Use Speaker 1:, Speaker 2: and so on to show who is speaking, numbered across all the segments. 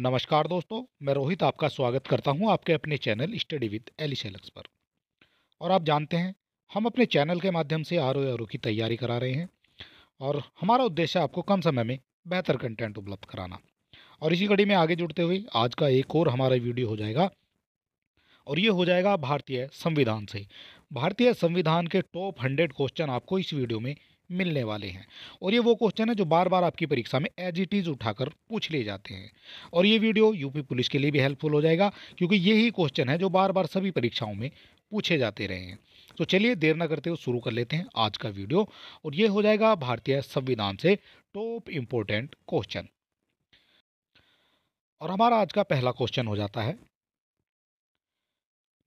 Speaker 1: नमस्कार दोस्तों मैं रोहित आपका स्वागत करता हूं आपके अपने चैनल स्टडी विद एलिश एलक्स पर और आप जानते हैं हम अपने चैनल के माध्यम से आर ओ की तैयारी करा रहे हैं और हमारा उद्देश्य आपको कम समय में बेहतर कंटेंट उपलब्ध कराना और इसी कड़ी में आगे जुड़ते हुए आज का एक और हमारा वीडियो हो जाएगा और ये हो जाएगा भारतीय संविधान से भारतीय संविधान के टॉप हंड्रेड क्वेश्चन आपको इस वीडियो में मिलने वाले हैं और ये वो क्वेश्चन है जो बार बार आपकी परीक्षा में एज इट इज़ उठाकर पूछ लिए जाते हैं और ये वीडियो यूपी पुलिस के लिए भी हेल्पफुल हो जाएगा क्योंकि यही क्वेश्चन है जो बार बार सभी परीक्षाओं में पूछे जाते रहे हैं तो चलिए देर ना करते हुए शुरू कर लेते हैं आज का वीडियो और ये हो जाएगा भारतीय संविधान से टॉप इम्पोर्टेंट क्वेश्चन और हमारा आज का पहला क्वेश्चन हो जाता है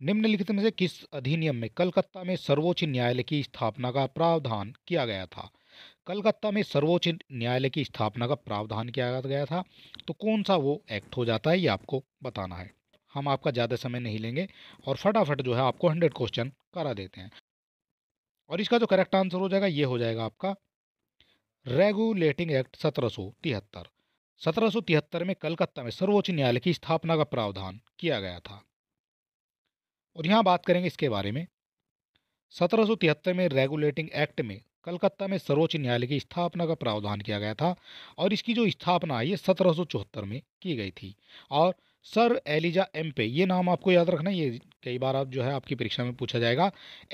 Speaker 1: निम्नलिखित में से किस अधिनियम में कलकत्ता में सर्वोच्च न्यायालय की स्थापना का प्रावधान किया गया था कलकत्ता में सर्वोच्च न्यायालय की स्थापना का प्रावधान किया गया था तो कौन सा वो एक्ट हो जाता है ये आपको बताना है हम आपका ज़्यादा समय नहीं लेंगे और फटाफट जो है आपको हंड्रेड क्वेश्चन करा देते हैं और इसका जो करेक्ट आंसर हो जाएगा ये हो जाएगा आपका रेगुलेटिंग एक्ट सत्रह सौ तिहत्तर सत्रह सौ तिहत्तर में कलकत्ता में सर्वोच्च न्यायालय की स्थापना का प्रावधान किया गया था और यहाँ बात करेंगे इसके बारे में सत्रह में रेगुलेटिंग एक्ट में कलकत्ता में सर्वोच्च न्यायालय की स्थापना का प्रावधान किया गया था और इसकी जो स्थापना है ये सत्रह में की गई थी और सर एलिजा एम पे ये नाम आपको याद रखना ये कई बार आप जो है आपकी परीक्षा में पूछा जाएगा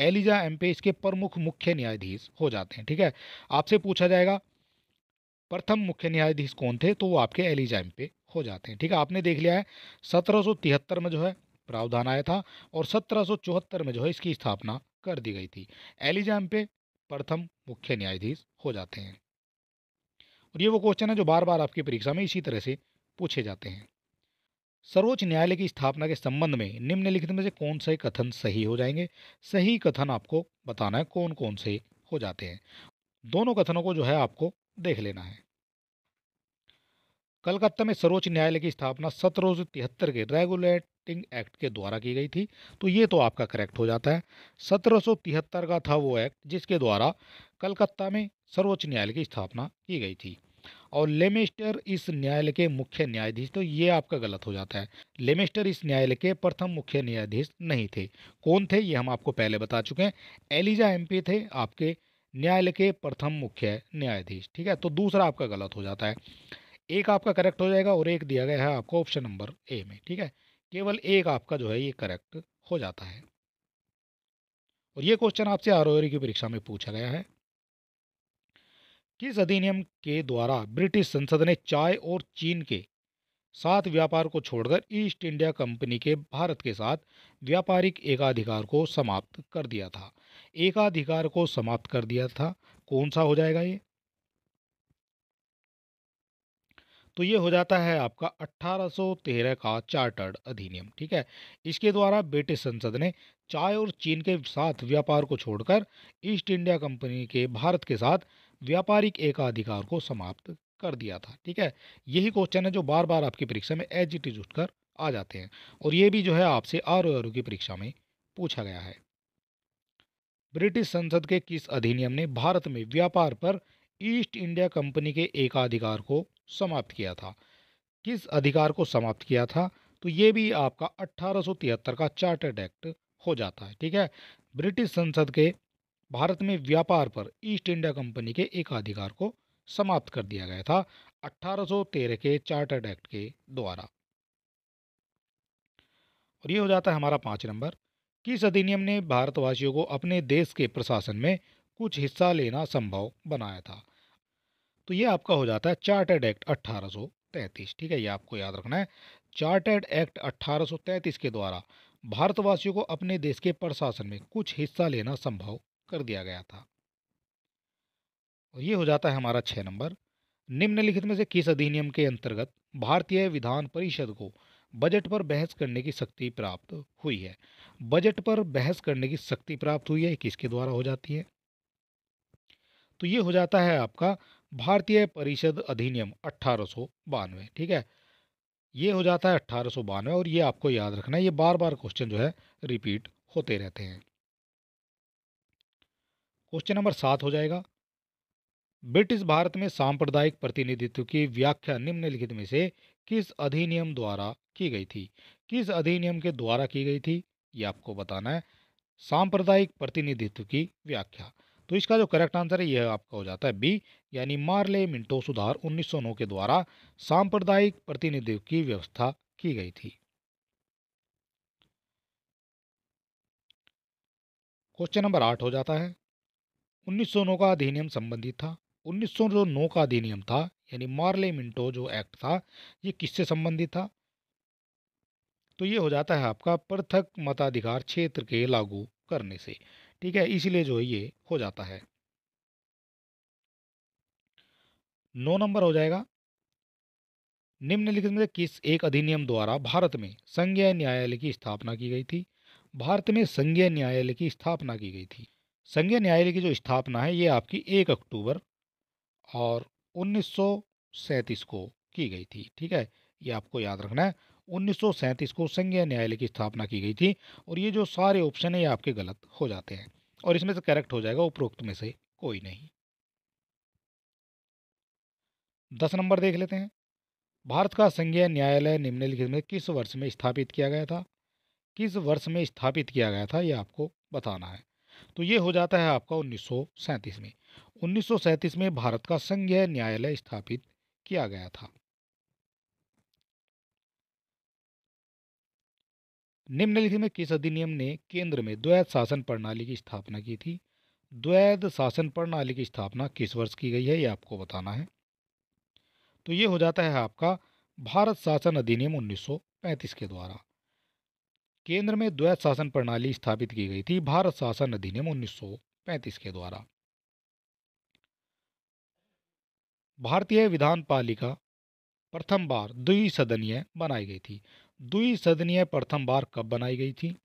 Speaker 1: एलिजा एम पे इसके प्रमुख मुख्य न्यायाधीश हो जाते हैं ठीक है आपसे पूछा जाएगा प्रथम मुख्य न्यायाधीश कौन थे तो वो आपके एलिजा एम पे हो जाते हैं ठीक है आपने देख लिया है सत्रह में जो है प्रावधान आया था और सत्रह में जो है इसकी स्थापना कर दी गई थी एलिजाम पे प्रथम मुख्य न्यायाधीश हो जाते हैं और ये वो क्वेश्चन है जो बार बार आपकी परीक्षा में इसी तरह से पूछे जाते हैं सर्वोच्च न्यायालय की स्थापना के संबंध में निम्नलिखित में से कौन से कथन सही हो जाएंगे सही कथन आपको बताना है कौन कौन से हो जाते हैं दोनों कथनों को जो है आपको देख लेना है कलकत्ता में सर्वोच्च न्यायालय की स्थापना सत्रह सौ तिहत्तर के रेगुलेटिंग एक्ट के द्वारा की गई थी तो ये तो आपका करेक्ट हो जाता है सत्रह सौ तिहत्तर का था वो एक्ट जिसके द्वारा कलकत्ता में सर्वोच्च न्यायालय की स्थापना की गई थी और लेमेस्टर इस न्यायालय के मुख्य न्यायाधीश तो ये आपका गलत हो जाता है लेमेस्टर इस न्यायालय के प्रथम मुख्य न्यायाधीश नहीं थे कौन थे ये हम आपको पहले बता चुके हैं एलिजा एमपी थे आपके न्यायालय के प्रथम मुख्य न्यायाधीश ठीक है तो दूसरा आपका गलत हो जाता है एक आपका करेक्ट हो जाएगा और एक दिया गया है आपको ऑप्शन नंबर ए में ठीक है केवल एक आपका जो है ये करेक्ट हो जाता है और ये क्वेश्चन आपसे आर e की परीक्षा में पूछा गया है किस अधिनियम के द्वारा ब्रिटिश संसद ने चाय और चीन के साथ व्यापार को छोड़कर ईस्ट इंडिया कंपनी के भारत के साथ व्यापारिक एकाधिकार को समाप्त कर दिया था एकाधिकार को समाप्त कर दिया था कौन सा हो जाएगा ये तो ये हो जाता है आपका 1813 का चार्टर्ड अधिनियम ठीक है इसके द्वारा ब्रिटिश संसद ने चाय और चीन के साथ व्यापार को छोड़कर ईस्ट इंडिया कंपनी के भारत के साथ व्यापारिक एकाधिकार को समाप्त कर दिया था ठीक है यही क्वेश्चन है जो बार बार आपकी परीक्षा में एज इट इज कर आ जाते हैं और ये भी जो है आपसे आर ओ की परीक्षा में पूछा गया है ब्रिटिश संसद के किस अधिनियम ने भारत में व्यापार पर ईस्ट इंडिया कंपनी के एकाधिकार को समाप्त किया था किस अधिकार को समाप्त किया था तो ये भी आपका 1873 का चार्टर्ड एक्ट हो जाता है ठीक है ब्रिटिश संसद के भारत में व्यापार पर ईस्ट इंडिया कंपनी के एक अधिकार को समाप्त कर दिया गया था 1813 के चार्टर्ड एक्ट के द्वारा और ये हो जाता है हमारा पाँच नंबर किस अधिनियम ने भारतवासियों को अपने देश के प्रशासन में कुछ हिस्सा लेना संभव बनाया था तो ये आपका हो जाता है चार्टर्ड एक्ट 1833 ठीक है ये आपको याद रखना है चार्टर्ड एक्ट 1833 के द्वारा भारतवासियों को अपने देश के प्रशासन में कुछ हिस्सा लेना संभव कर दिया गया था और ये हो जाता है हमारा छः नंबर निम्नलिखित में से किस अधिनियम के अंतर्गत भारतीय विधान परिषद को बजट पर बहस करने की शक्ति प्राप्त हुई है बजट पर बहस करने की शक्ति प्राप्त हुई है किसके द्वारा हो जाती है तो ये हो जाता है आपका भारतीय परिषद अधिनियम अट्ठारह ठीक है ये हो जाता है अट्ठारह और ये आपको याद रखना है ये बार बार क्वेश्चन जो है रिपीट होते रहते हैं क्वेश्चन नंबर सात हो जाएगा ब्रिटिश भारत में सांप्रदायिक प्रतिनिधित्व की व्याख्या निम्नलिखित में से किस अधिनियम द्वारा की गई थी किस अधिनियम के द्वारा की गई थी ये आपको बताना है सांप्रदायिक प्रतिनिधित्व की व्याख्या तो इसका जो करेक्ट आंसर है यह आपका हो जाता है बी यानी मार्ले मिंटो सुधार 1909 के द्वारा सांप्रदायिक प्रतिनिधित्व की व्यवस्था की गई थी क्वेश्चन नंबर आठ हो जाता है 1909 का अधिनियम संबंधित था 1909 का अधिनियम था यानी मार्ले मिंटो जो एक्ट था ये किससे संबंधित था तो ये हो जाता है आपका पृथक मताधिकार क्षेत्र के लागू करने से ठीक है इसीलिए जो है ये हो जाता है नौ नंबर हो जाएगा निम्नलिखित में से किस एक अधिनियम द्वारा भारत में संज्ञा न्यायालय की स्थापना की गई थी भारत में संघीय न्यायालय की स्थापना की गई थी संघीय न्यायालय की जो स्थापना है ये आपकी एक अक्टूबर और उन्नीस को की गई थी ठीक है ये आपको याद रखना है उन्नीस को संज्ञा न्यायालय की स्थापना की गई थी और ये जो सारे ऑप्शन है ये आपके गलत हो जाते हैं और इसमें से करेक्ट हो जाएगा उपरोक्त में से कोई नहीं दस नंबर देख लेते हैं भारत का संघीय न्यायालय निम्नलिखित में किस वर्ष में स्थापित किया गया था किस वर्ष में स्थापित किया गया था ये आपको बताना है तो ये हो जाता है आपका उन्नीस में उन्नीस में भारत का संघीय न्यायालय स्थापित किया गया था निम्नलिखित में किस अधिनियम ने केंद्र में द्वैध शासन प्रणाली की स्थापना की थी द्वैध शासन प्रणाली की स्थापना किस वर्ष की गई है ये आपको बताना है तो ये हो जाता है आपका भारत शासन अधिनियम 1935 के द्वारा केंद्र में द्वैत शासन प्रणाली स्थापित की गई थी भारत शासन अधिनियम 1935 के द्वारा भारतीय विधान पालिका प्रथम बार द्विसदनीय बनाई गई थी द्विसदनीय प्रथम बार कब बनाई गई थी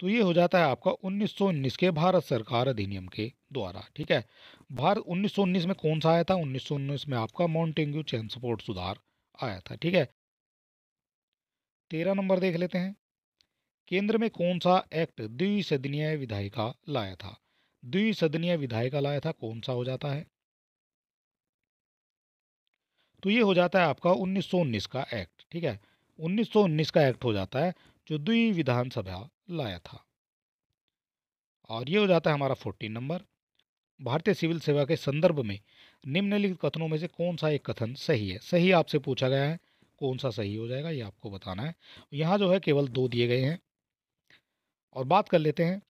Speaker 1: तो ये हो जाता है आपका 1919 के भारत सरकार अधिनियम के द्वारा ठीक है भारत 1919 में कौन सा आया था 1919 में आपका मॉन्टेंग्यू चैन सपोर्ट सुधार आया था ठीक है तेरह नंबर देख लेते हैं केंद्र में कौन सा एक्ट द्विसदनीय विधायिका लाया था द्विसदनीय विधायिका लाया था कौन सा हो जाता है तो ये हो जाता है आपका 1919 का एक्ट ठीक है 1919 का एक्ट हो जाता है जो द्वि विधानसभा लाया था और ये हो जाता है हमारा फोर्टीन नंबर भारतीय सिविल सेवा के संदर्भ में निम्नलिखित कथनों में से कौन सा एक कथन सही है सही आपसे पूछा गया है कौन सा सही हो जाएगा ये आपको बताना है यहाँ जो है केवल दो दिए गए हैं और बात कर लेते हैं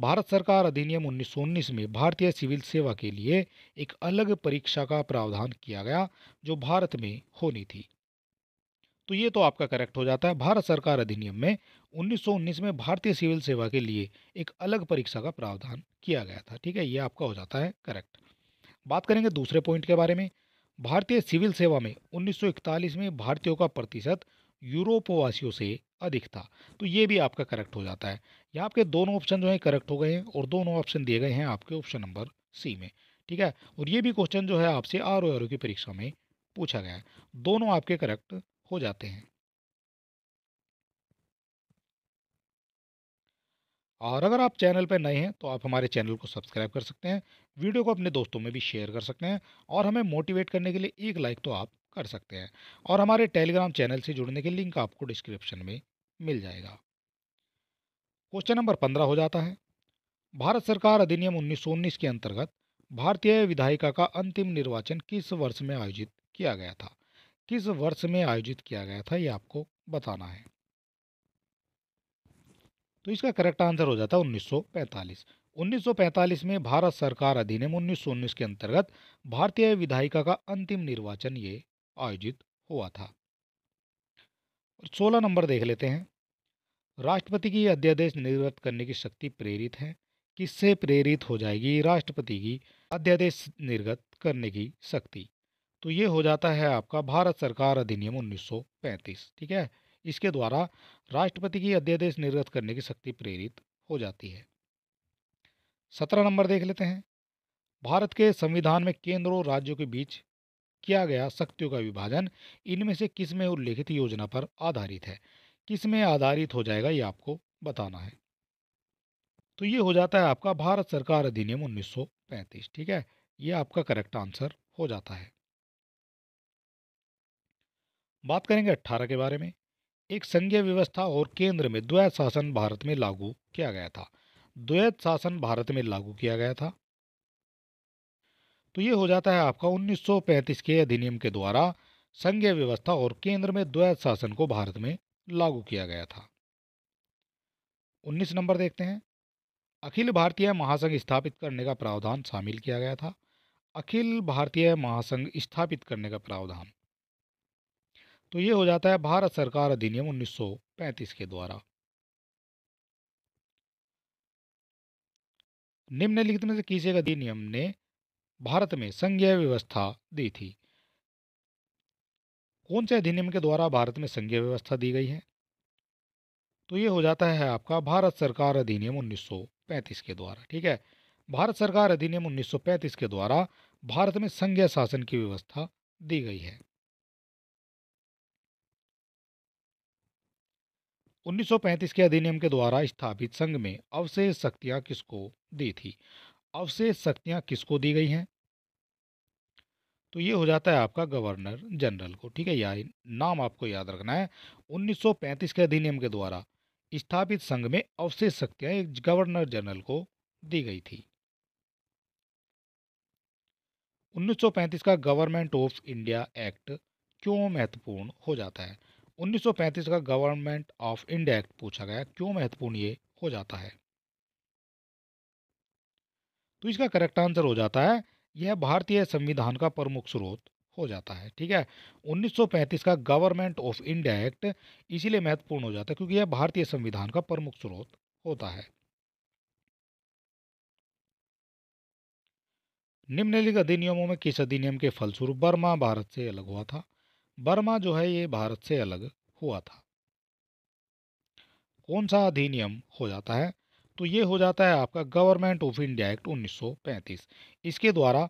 Speaker 1: भारत सरकार अधिनियम उन्नीस में भारतीय सिविल सेवा के लिए एक अलग परीक्षा का प्रावधान किया गया जो भारत में होनी थी तो ये तो आपका करेक्ट हो जाता है भारत सरकार अधिनियम में 1919 में भारतीय सिविल सेवा के लिए एक अलग परीक्षा का प्रावधान किया गया था ठीक है ये आपका हो जाता है करेक्ट बात करेंगे दूसरे पॉइंट के बारे में भारतीय सिविल सेवा में उन्नीस में भारतीयों का प्रतिशत यूरोपवासियों से अधिक था तो ये भी आपका करेक्ट हो जाता है यहाँ आपके दोनों ऑप्शन जो है करेक्ट हो गए हैं और दोनों ऑप्शन दिए गए हैं आपके ऑप्शन नंबर सी में ठीक है और ये भी क्वेश्चन जो है आपसे आर ओ की परीक्षा में पूछा गया है दोनों आपके करेक्ट हो जाते हैं और अगर आप चैनल पर नए हैं तो आप हमारे चैनल को सब्सक्राइब कर सकते हैं वीडियो को अपने दोस्तों में भी शेयर कर सकते हैं और हमें मोटिवेट करने के लिए एक लाइक तो आप कर सकते हैं और हमारे टेलीग्राम चैनल से जुड़ने के लिंक आपको डिस्क्रिप्शन में मिल जाएगा क्वेश्चन नंबर पंद्रह हो जाता है भारत सरकार अधिनियम उन्नीस के अंतर्गत भारतीय विधायिका का अंतिम निर्वाचन किस वर्ष में आयोजित किया गया था किस वर्ष में आयोजित किया गया था ये आपको बताना है तो इसका करेक्ट आंसर हो जाता है 1945 1945 में भारत सरकार अधिनियम उन्नीस के अंतर्गत भारतीय विधायिका का अंतिम निर्वाचन ये आयोजित हुआ था सोलह नंबर देख लेते हैं राष्ट्रपति की अध्यादेश निर्गत करने की शक्ति प्रेरित है किससे प्रेरित हो जाएगी राष्ट्रपति की अध्यादेश निर्गत करने की शक्ति तो ये हो जाता है आपका भारत सरकार अधिनियम 1935 ठीक है इसके द्वारा राष्ट्रपति की अध्यादेश निर्गत करने की शक्ति प्रेरित हो जाती है सत्रह नंबर देख लेते हैं भारत के संविधान में केंद्र और राज्यों के बीच किया गया शक्तियों का विभाजन इनमें से किस में उल्लेखित योजना पर आधारित है किस में आधारित हो जाएगा ये आपको बताना है तो ये हो जाता है आपका भारत सरकार अधिनियम 1935 ठीक है ये आपका करेक्ट आंसर हो जाता है बात करेंगे अट्ठारह के बारे में एक संघीय व्यवस्था और केंद्र में द्वैत शासन भारत में लागू किया गया था द्वैत शासन भारत में लागू किया गया था तो ये हो जाता है आपका 1935 के अधिनियम के द्वारा संघीय व्यवस्था और केंद्र में द्वैत शासन को भारत में लागू किया गया था 19 नंबर देखते हैं अखिल भारतीय महासंघ स्थापित करने का प्रावधान शामिल किया गया था अखिल भारतीय महासंघ स्थापित करने का प्रावधान तो ये हो जाता है भारत सरकार अधिनियम 1935 के द्वारा निम्नलिखित में से किसी एक अधिनियम ने भारत में संघीय व्यवस्था दी थी कौन से अधिनियम के द्वारा भारत में संघीय व्यवस्था दी गई है तो ये हो जाता है आपका भारत सरकार अधिनियम 1935 के द्वारा ठीक है भारत सरकार अधिनियम 1935 के द्वारा भारत में संघीय शासन की व्यवस्था दी गई है 1935 के अधिनियम के द्वारा स्थापित संघ में अवशेष शक्तियां किसको दी थी अवशेष शक्तियां किसको दी गई हैं तो ये हो जाता है आपका गवर्नर जनरल को ठीक है या नाम आपको याद रखना है 1935 के अधिनियम के द्वारा स्थापित संघ में अवशेष शक्तियां एक गवर्नर जनरल को दी गई थी 1935 का गवर्नमेंट ऑफ इंडिया एक्ट क्यों महत्वपूर्ण हो जाता है 1935 का गवर्नमेंट ऑफ इंडिया एक्ट पूछा गया क्यों महत्वपूर्ण ये हो जाता है तो इसका करेक्ट आंसर हो जाता है यह भारतीय संविधान का प्रमुख स्रोत हो जाता है ठीक है 1935 का गवर्नमेंट ऑफ इंडिया एक्ट इसीलिए महत्वपूर्ण हो जाता है क्योंकि यह भारतीय संविधान का प्रमुख स्रोत होता है निम्नलिखित अधिनियमों में किस अधिनियम के फलस्वरूप बर्मा भारत से अलग हुआ था बर्मा जो है ये भारत से अलग हुआ था कौन सा अधिनियम हो जाता है तो ये हो जाता है आपका गवर्नमेंट ऑफ इंडिया एक्ट 1935 इसके द्वारा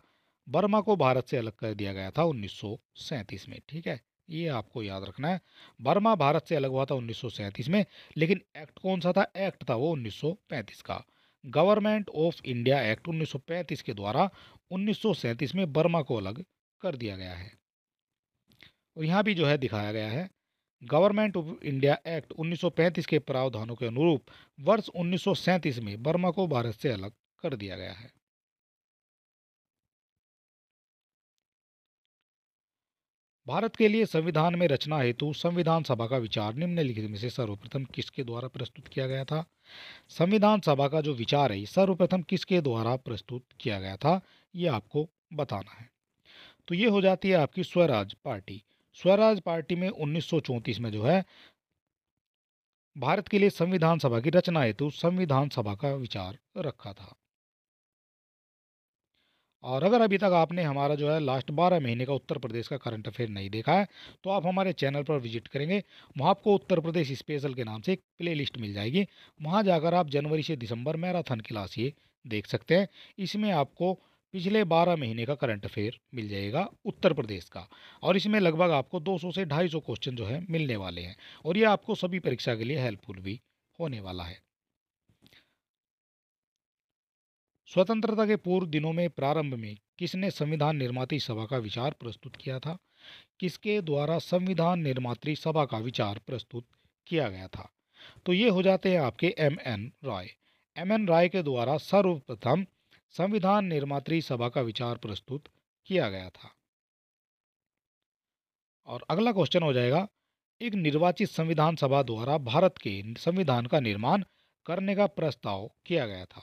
Speaker 1: बर्मा को भारत से अलग कर दिया गया था 1937 में ठीक है ये आपको याद रखना है बर्मा भारत से अलग हुआ था 1937 में लेकिन एक्ट कौन सा था एक्ट था वो 1935 का गवर्नमेंट ऑफ इंडिया एक्ट 1935 के द्वारा 1937 में बर्मा को अलग कर दिया गया है और यहाँ भी जो है दिखाया गया है गवर्नमेंट ऑफ इंडिया एक्ट 1935 के प्रावधानों के अनुरूप वर्ष 1937 में बर्मा को भारत से अलग कर दिया गया है भारत के लिए संविधान में रचना हेतु संविधान सभा का विचार निम्नलिखित में से सर्वप्रथम किसके द्वारा प्रस्तुत किया गया था संविधान सभा का जो विचार है सर्वप्रथम किसके द्वारा प्रस्तुत किया गया था ये आपको बताना है तो ये हो जाती है आपकी स्वराज पार्टी स्वराज पार्टी में उन्नीस में जो है भारत के लिए संविधान सभा की रचना हेतु संविधान सभा का विचार रखा था और अगर अभी तक आपने हमारा जो है लास्ट बारह महीने का उत्तर प्रदेश का करंट अफेयर नहीं देखा है तो आप हमारे चैनल पर विजिट करेंगे वहाँ आपको उत्तर प्रदेश स्पेशल के नाम से एक प्लेलिस्ट मिल जाएगी वहाँ जाकर आप जनवरी से दिसंबर मैराथन क्लास ये देख सकते हैं इसमें आपको पिछले 12 महीने का करंट अफेयर मिल जाएगा उत्तर प्रदेश का और इसमें लगभग आपको 200 से 250 क्वेश्चन जो है मिलने वाले हैं और ये आपको सभी परीक्षा के लिए हेल्पफुल भी होने वाला है स्वतंत्रता के पूर्व दिनों में प्रारंभ में किसने संविधान निर्माती सभा का विचार प्रस्तुत किया था किसके द्वारा संविधान निर्मात्री सभा का विचार प्रस्तुत किया गया था तो ये हो जाते हैं आपके M N Rai M N Rai के द्वारा सर्वप्रथम संविधान निर्मात्री सभा का विचार प्रस्तुत किया गया था और अगला क्वेश्चन हो जाएगा एक निर्वाचित संविधान सभा द्वारा भारत के संविधान का निर्माण करने का प्रस्ताव किया गया था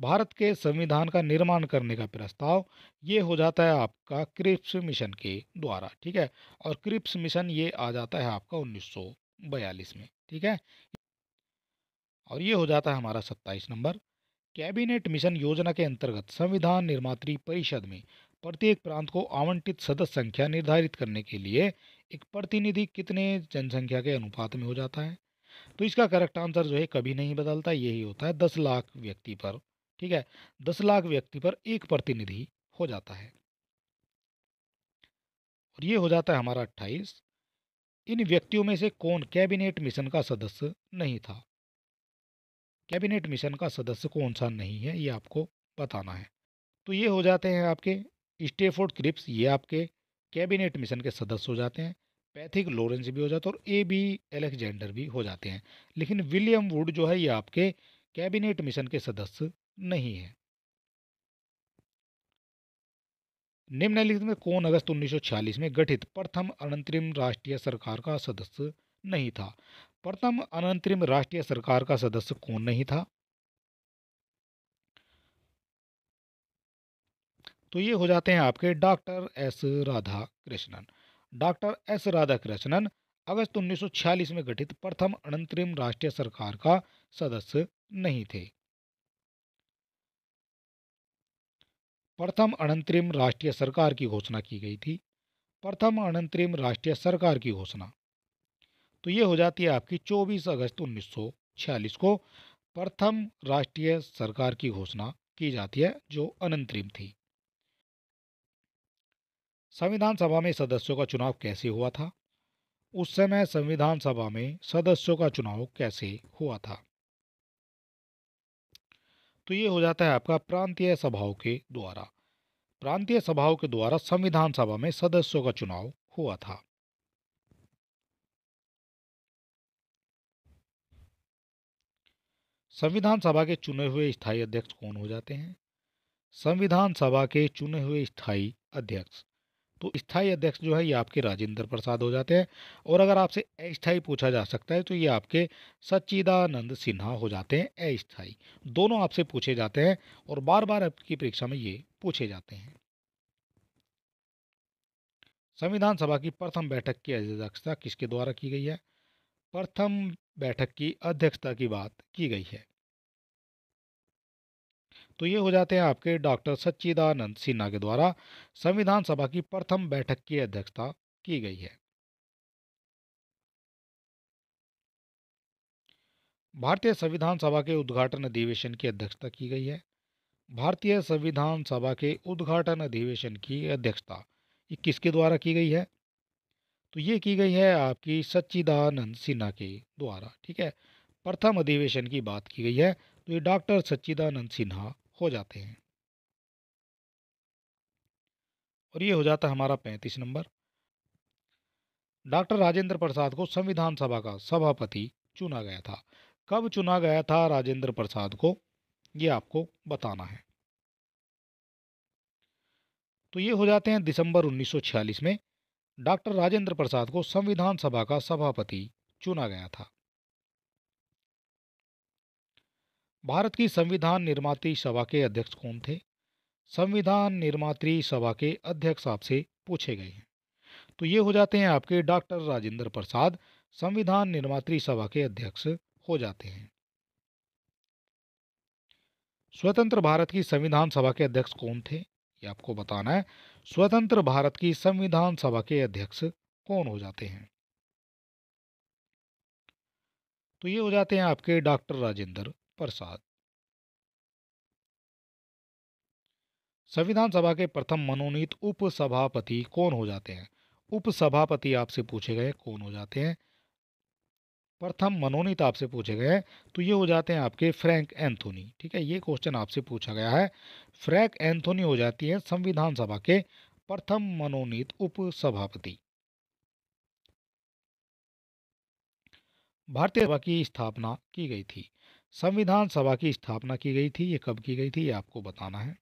Speaker 1: भारत के संविधान का निर्माण करने का प्रस्ताव ये हो जाता है आपका क्रिप्स मिशन के द्वारा ठीक है और क्रिप्स मिशन ये आ जाता है आपका 1942 में ठीक है और ये हो जाता है हमारा 27 नंबर कैबिनेट मिशन योजना के अंतर्गत संविधान निर्मात्री परिषद में प्रत्येक प्रांत को आवंटित सदस्य संख्या निर्धारित करने के लिए एक प्रतिनिधि कितने जनसंख्या के अनुपात में हो जाता है तो इसका करेक्ट आंसर जो है कभी नहीं बदलता यही होता है दस लाख व्यक्ति पर ठीक है दस लाख व्यक्ति पर एक प्रतिनिधि हो जाता है और ये हो जाता है हमारा अट्ठाईस इन व्यक्तियों में से कौन कैबिनेट मिशन का सदस्य नहीं था कैबिनेट मिशन का सदस्य कौन सा नहीं है ये आपको बताना है तो ये हो जाते हैं आपके स्टेफोर्ड क्रिप्स ये आपके कैबिनेट मिशन के सदस्य हो जाते हैं पैथिक लॉरेंस भी हो जाते हैं और ए बी एलेक्जेंडर भी हो जाते हैं लेकिन विलियम वुड जो है ये आपके कैबिनेट मिशन के सदस्य नहीं है निम्नलिखित में कौन अगस्त 1946 में गठित प्रथम अनंतरिम राष्ट्रीय सरकार का सदस्य नहीं था प्रथम अनंतरिम राष्ट्रीय सरकार का सदस्य कौन नहीं था तो ये हो जाते हैं आपके doctor S Radha Krishnan doctor S Radha Krishnan अगस्त 1946 में गठित प्रथम अनंतरिम राष्ट्रीय सरकार का सदस्य नहीं थे प्रथम अनंतरिम राष्ट्रीय सरकार की घोषणा की गई थी प्रथम अनंतरिम राष्ट्रीय सरकार की घोषणा तो ये हो जाती है आपकी 24 अगस्त 1946 को प्रथम राष्ट्रीय सरकार की घोषणा की जाती है जो अनंतरिम थी संविधान सभा में सदस्यों का चुनाव कैसे हुआ था उस समय संविधान सभा में सदस्यों का चुनाव कैसे हुआ था तो ये हो जाता है आपका प्रांतीय सभाओं के द्वारा प्रांतीय सभाओं के द्वारा संविधान सभा में सदस्यों का चुनाव हुआ था संविधान सभा के चुने हुए स्थायी अध्यक्ष कौन हो जाते हैं संविधान सभा के चुने हुए स्थायी अध्यक्ष तो स्थायी अध्यक्ष जो है ये आपके राजेंद्र प्रसाद हो जाते हैं और अगर आपसे अस्थायी पूछा जा सकता है तो ये आपके सच्चिदानंद सिन्हा हो जाते हैं अस्थायी दोनों आपसे पूछे जाते हैं और बार बार आपकी परीक्षा में ये पूछे जाते हैं संविधान सभा की प्रथम बैठक की अध्यक्षता किसके द्वारा की गई है प्रथम बैठक की अध्यक्षता की बात की गई है तो ये हो जाते हैं आपके डॉक्टर सच्चिदानंद सिन्हा के द्वारा संविधान सभा की प्रथम बैठक की अध्यक्षता की गई है भारतीय संविधान सभा के उद्घाटन अधिवेशन की अध्यक्षता की गई है भारतीय संविधान सभा के उद्घाटन अधिवेशन की अध्यक्षता किसके द्वारा की गई है तो ये की गई है आपकी सच्चिदानंद सिन्हा के द्वारा ठीक है प्रथम अधिवेशन की बात की गई है तो ये डॉक्टर सच्चिदानंद सिन्हा हो जाते हैं और ये हो जाता है हमारा पैंतीस नंबर डॉक्टर राजेंद्र प्रसाद को संविधान सभा का सभापति चुना गया था कब चुना गया था राजेंद्र प्रसाद को ये आपको बताना है तो ये हो जाते हैं दिसंबर 1946 में डॉक्टर राजेंद्र प्रसाद को संविधान सभा का सभापति चुना गया था भारत की संविधान निर्माती सभा के अध्यक्ष कौन थे संविधान निर्मात्री सभा के अध्यक्ष आपसे पूछे गए हैं तो ये हो जाते हैं आपके डॉक्टर राजेंद्र प्रसाद संविधान निर्मात्री सभा के अध्यक्ष हो जाते हैं स्वतंत्र भारत की संविधान सभा के अध्यक्ष कौन थे ये आपको बताना है स्वतंत्र भारत की संविधान सभा के अध्यक्ष कौन हो जाते हैं तो ये हो जाते हैं आपके डॉक्टर राजेंद्र प्रसाद संविधान सभा के प्रथम मनोनीत उपसभापति कौन हो जाते हैं उपसभापति आपसे पूछे गए कौन हो जाते हैं प्रथम मनोनीत आपसे पूछे गए तो ये हो जाते हैं आपके फ्रैंक एंथोनी ठीक है ये क्वेश्चन आपसे पूछा गया है फ्रैंक एंथोनी हो जाती है संविधान सभा के प्रथम मनोनीत उपसभापति भारतीय सभा की स्थापना की गई थी संविधान सभा की स्थापना की गई थी ये कब की गई थी ये आपको बताना है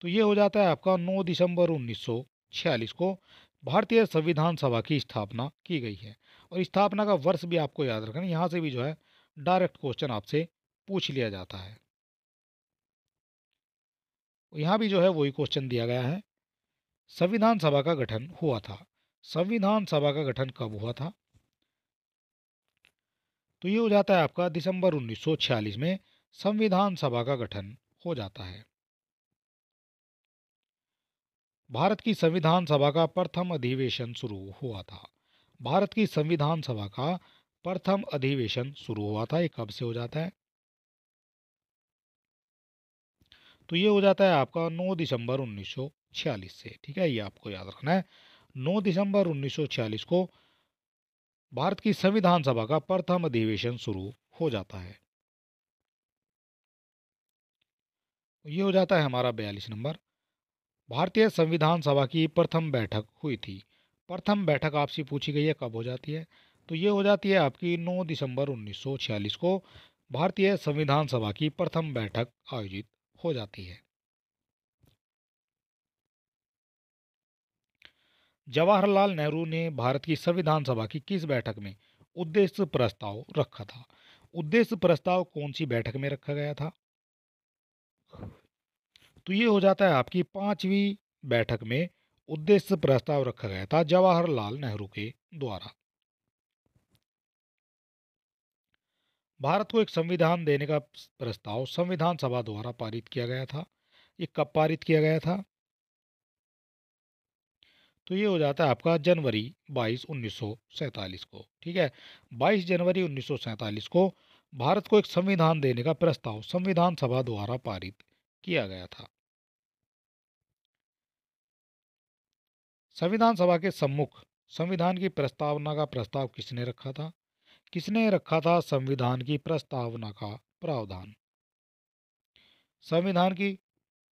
Speaker 1: तो ये हो जाता है आपका 9 दिसंबर 1946 को भारतीय संविधान सभा की स्थापना की गई है और स्थापना का वर्ष भी आपको याद रखना यहाँ से भी जो है डायरेक्ट क्वेश्चन आपसे पूछ लिया जाता है यहाँ भी जो है वही क्वेश्चन दिया गया है संविधान सभा का गठन हुआ था संविधान सभा का गठन कब हुआ था तो ये हो जाता है आपका दिसंबर 1946 में संविधान सभा का गठन हो जाता है भारत की संविधान सभा का प्रथम अधिवेशन शुरू हुआ था भारत की संविधान सभा का प्रथम अधिवेशन शुरू हुआ था ये कब से हो जाता है तो ये हो जाता है आपका 9 दिसंबर 1946 से ठीक है ये आपको याद रखना है 9 दिसंबर 1946 को भारत की संविधान सभा का प्रथम अधिवेशन शुरू हो जाता है ये हो जाता है हमारा बयालीस नंबर भारतीय संविधान सभा की प्रथम बैठक हुई थी प्रथम बैठक आपसे पूछी गई है कब हो जाती है तो ये हो जाती है आपकी 9 दिसंबर 1946 को भारतीय संविधान सभा की प्रथम बैठक आयोजित हो जाती है जवाहरलाल नेहरू ने भारत की संविधान सभा की किस बैठक में उद्देश्य प्रस्ताव रखा था उद्देश्य प्रस्ताव कौन सी बैठक में रखा गया था तो ये हो जाता है आपकी पांचवी बैठक में उद्देश्य प्रस्ताव रखा गया था जवाहरलाल नेहरू के द्वारा भारत को एक संविधान देने का प्रस्ताव संविधान सभा द्वारा पारित किया गया था ये कब पारित किया गया था तो ये हो जाता है आपका जनवरी 22 1947 को ठीक है 22 जनवरी 1947 को भारत को एक संविधान देने का प्रस्ताव संविधान सभा द्वारा पारित किया गया था संविधान सभा के सम्मुख संविधान की प्रस्तावना का प्रस्ताव किसने रखा था किसने रखा था संविधान की प्रस्तावना का प्रावधान संविधान की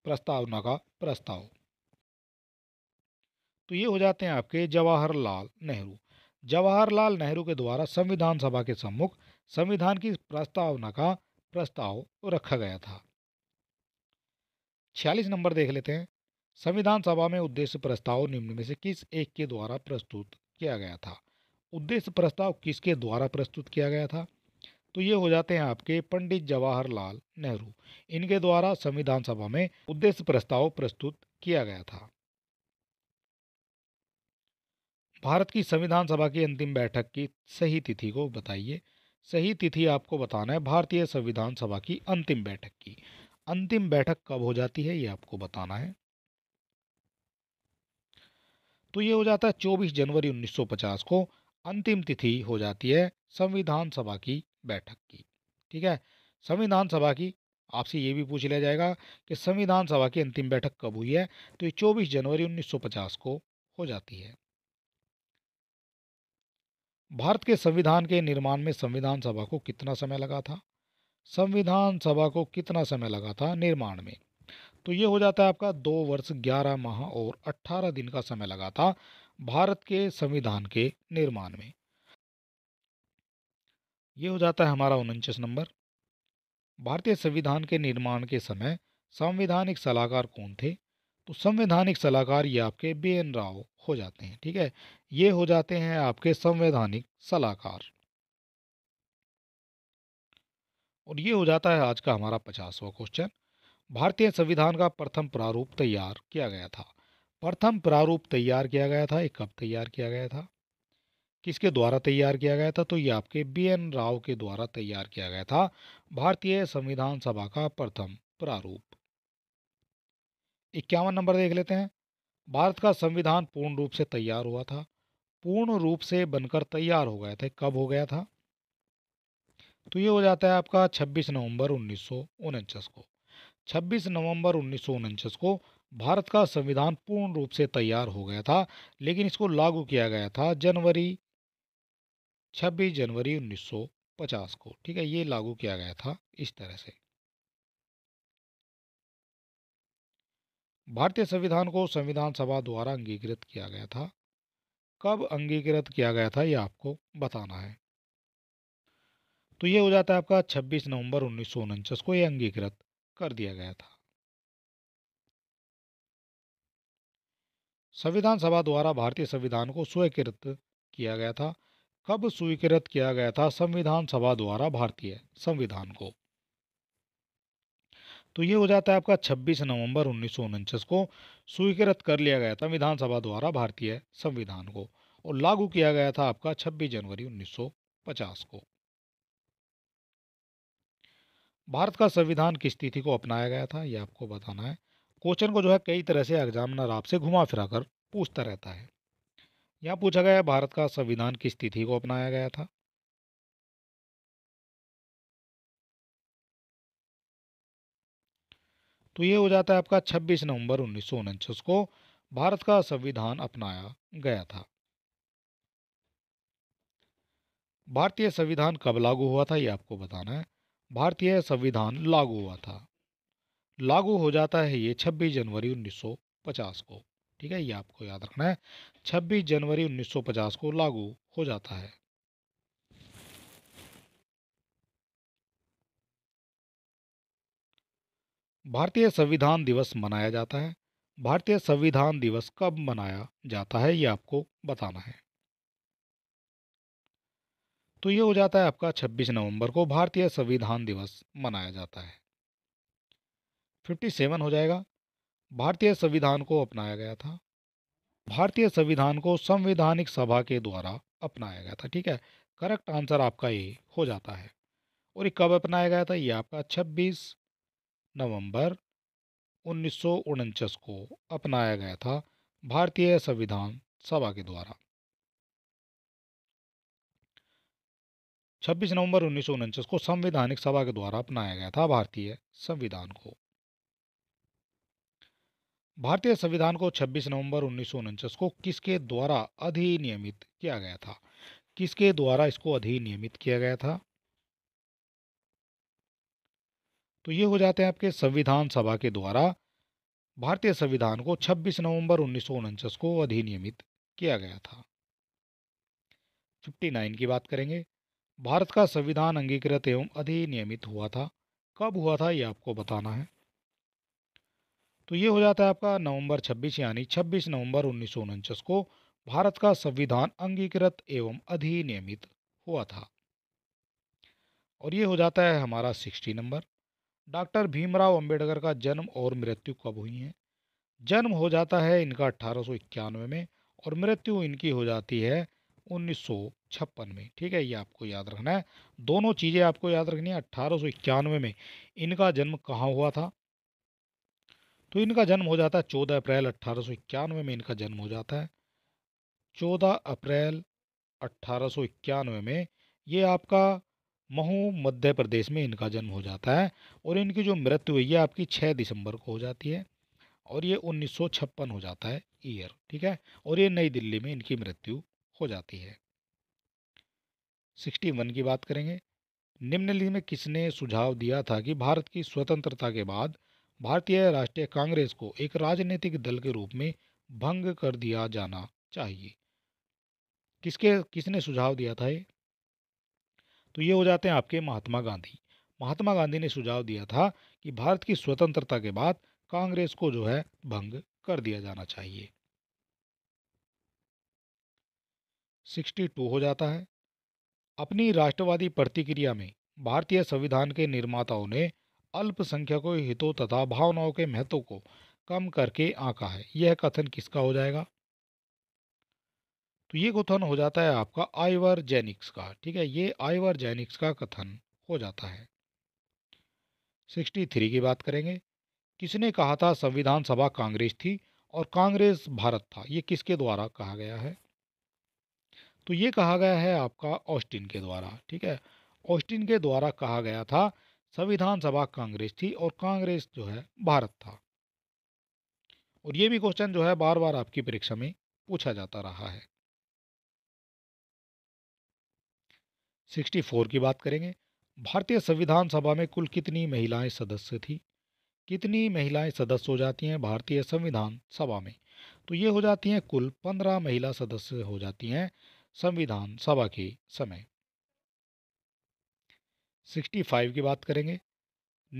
Speaker 1: प्रस्तावना का प्रस्ताव तो ये हो जाते हैं आपके जवाहरलाल नेहरू जवाहरलाल नेहरू के द्वारा संविधान सभा के सम्मुख संविधान की प्रस्तावना का प्रस्ताव रखा गया था छियालीस नंबर देख लेते हैं संविधान सभा में उद्देश्य प्रस्ताव निम्न में से किस एक के द्वारा प्रस्तुत किया गया था उद्देश्य प्रस्ताव किसके द्वारा प्रस्तुत किया गया था तो ये हो जाते हैं आपके पंडित जवाहरलाल नेहरू इनके द्वारा संविधान सभा में उद्देश्य प्रस्ताव प्रस्तुत किया गया था भारत की संविधान सभा की अंतिम बैठक की सही तिथि को बताइए सही तिथि आपको बताना है भारतीय संविधान सभा की अंतिम बैठक की अंतिम बैठक कब हो जाती है ये आपको बताना है तो ये हो जाता है चौबीस जनवरी उन्नीस को अंतिम तिथि हो जाती है संविधान सभा की बैठक की ठीक है संविधान सभा की आपसे ये भी पूछ लिया जाएगा कि संविधान सभा की अंतिम बैठक कब हुई है तो ये 24 जनवरी 1950 को हो जाती है भारत के संविधान के निर्माण में संविधान सभा को कितना समय लगा था संविधान सभा को कितना समय लगा था निर्माण में तो ये हो जाता है आपका दो वर्ष ग्यारह माह और अट्ठारह दिन का समय लगा था भारत के संविधान के निर्माण में ये हो जाता है हमारा उनचास नंबर भारतीय संविधान के निर्माण के समय संवैधानिक सलाहकार कौन थे तो संवैधानिक सलाहकार ये आपके बी एन राव हो जाते हैं ठीक है ये हो जाते हैं आपके संवैधानिक सलाहकार और ये हो जाता है आज का हमारा पचासवा क्वेश्चन भारतीय संविधान का प्रथम प्रारूप तैयार किया गया था प्रथम प्रारूप तैयार किया गया था ये कब तैयार किया गया था किसके द्वारा तैयार किया गया था तो ये आपके बी एन राव के द्वारा तैयार किया गया था भारतीय संविधान सभा का प्रथम प्रारूप इक्यावन नंबर देख लेते हैं भारत का संविधान पूर्ण रूप से तैयार हुआ था पूर्ण रूप से बनकर तैयार हो गया था कब हो गया था तो ये हो जाता है आपका 26 नवंबर उन्नीस को 26 नवंबर उन्नीस को भारत का संविधान पूर्ण रूप से तैयार हो गया था लेकिन इसको लागू किया गया था जनवरी 26 जनवरी 1950 को ठीक है ये लागू किया गया था इस तरह से भारतीय संविधान को संविधान सभा द्वारा अंगीकृत किया गया था कब अंगीकृत किया गया था यह आपको बताना है तो ये हो जाता है आपका 26 नवंबर उन्नीस को यह अंगीकृत कर दिया गया था संविधान सभा द्वारा भारतीय संविधान को स्वीकृत किया गया था कब स्वीकृत किया गया था संविधान सभा द्वारा भारतीय संविधान को तो ये हो जाता है आपका 26 नवंबर उन्नीस को स्वीकृत कर लिया गया था विधानसभा द्वारा भारतीय संविधान को और लागू किया गया था आपका 26 जनवरी 1950 को भारत का संविधान किस तिथि को अपनाया गया था ये आपको बताना है क्वेश्चन को जो है कई तरह से एग्जामिनर आपसे घुमा फिरा कर पूछता रहता है यहाँ पूछा गया है भारत का संविधान किस तिथि को अपनाया गया था तो ये हो जाता है आपका 26 नवंबर उन्नीस को भारत का संविधान अपनाया गया था भारतीय संविधान कब लागू हुआ था ये आपको बताना है भारतीय संविधान लागू हुआ था लागू हो जाता है ये 26 जनवरी 1950 को ठीक है ये आपको याद रखना है 26 जनवरी 1950 को लागू हो जाता है भारतीय संविधान दिवस मनाया जाता है भारतीय संविधान दिवस कब मनाया जाता है ये आपको बताना है तो ये हो जाता है आपका 26 नवंबर को भारतीय संविधान दिवस मनाया जाता है 57 हो जाएगा भारतीय संविधान को अपनाया गया था भारतीय संविधान को संविधानिक सभा के द्वारा अपनाया गया था ठीक है करेक्ट आंसर आपका ये हो जाता है और ये कब अपनाया गया था ये आपका 26 नवंबर उन्नीस को अपनाया गया था भारतीय संविधान सभा के द्वारा छब्बीस नवंबर उन्नीस को संवैधानिक सभा के द्वारा अपनाया गया था भारतीय संविधान को भारतीय संविधान को 26 नवंबर उन्नीस को किसके द्वारा अधिनियमित किया गया था किसके द्वारा इसको अधिनियमित किया गया था तो ये हो जाते हैं आपके संविधान सभा के द्वारा भारतीय संविधान को 26 नवंबर उन्नीस को अधिनियमित किया गया था 59 की बात करेंगे भारत का संविधान अंगीकृत एवं अधिनियमित हुआ था कब हुआ था ये आपको बताना है तो ये हो जाता है आपका नवंबर 26 यानी 26 नवंबर उन्नीस को भारत का संविधान अंगीकृत एवं अधिनियमित हुआ था और ये हो जाता है हमारा 60 नंबर डॉक्टर भीमराव अंबेडकर का जन्म और मृत्यु कब हुई है जन्म हो जाता है इनका अठारह में और मृत्यु इनकी हो जाती है उन्नीस में ठीक है ये आपको याद रखना है दोनों चीज़ें आपको याद रखनी है अट्ठारह में इनका जन्म कहाँ हुआ था तो इनका जन्म हो जाता है चौदह अप्रैल अट्ठारह में इनका जन्म हो जाता है चौदह अप्रैल अट्ठारह में ये आपका महू मध्य प्रदेश में इनका जन्म हो जाता है और इनकी जो मृत्यु हुई है आपकी 6 दिसंबर को हो जाती है और ये उन्नीस हो जाता है ईयर ठीक है और ये नई दिल्ली में इनकी मृत्यु हो जाती है सिक्सटी वन की बात करेंगे निम्नलिखित में किसने सुझाव दिया था कि भारत की स्वतंत्रता के बाद भारतीय राष्ट्रीय कांग्रेस को एक राजनीतिक दल के रूप में भंग कर दिया जाना चाहिए किसके किसने सुझाव दिया था ये तो ये हो जाते हैं आपके महात्मा गांधी महात्मा गांधी ने सुझाव दिया था कि भारत की स्वतंत्रता के बाद कांग्रेस को जो है भंग कर दिया जाना चाहिए टू हो जाता है अपनी राष्ट्रवादी प्रतिक्रिया में भारतीय संविधान के निर्माताओं ने अल्पसंख्यकों हितों तथा भावनाओं के महत्व को कम करके आंका है यह कथन किसका हो जाएगा तो ये कथन हो जाता है आपका आइवर जैनिक्स का ठीक है ये आइवर जैनिक्स का कथन हो जाता है 63 की बात करेंगे किसने कहा था संविधान सभा कांग्रेस थी और कांग्रेस भारत था ये किसके द्वारा कहा गया है तो ये कहा गया है आपका ऑस्टिन के द्वारा ठीक है ऑस्टिन के द्वारा कहा गया था संविधान सभा कांग्रेस थी और कांग्रेस जो है भारत था और ये भी क्वेश्चन जो है बार बार आपकी परीक्षा में पूछा जाता रहा है 64 की बात करेंगे भारतीय संविधान सभा में कुल कितनी महिलाएं सदस्य थी कितनी महिलाएं सदस्य हो जाती हैं भारतीय संविधान सभा में तो ये हो जाती हैं कुल पंद्रह महिला सदस्य हो जाती हैं संविधान सभा के समय 65 की बात करेंगे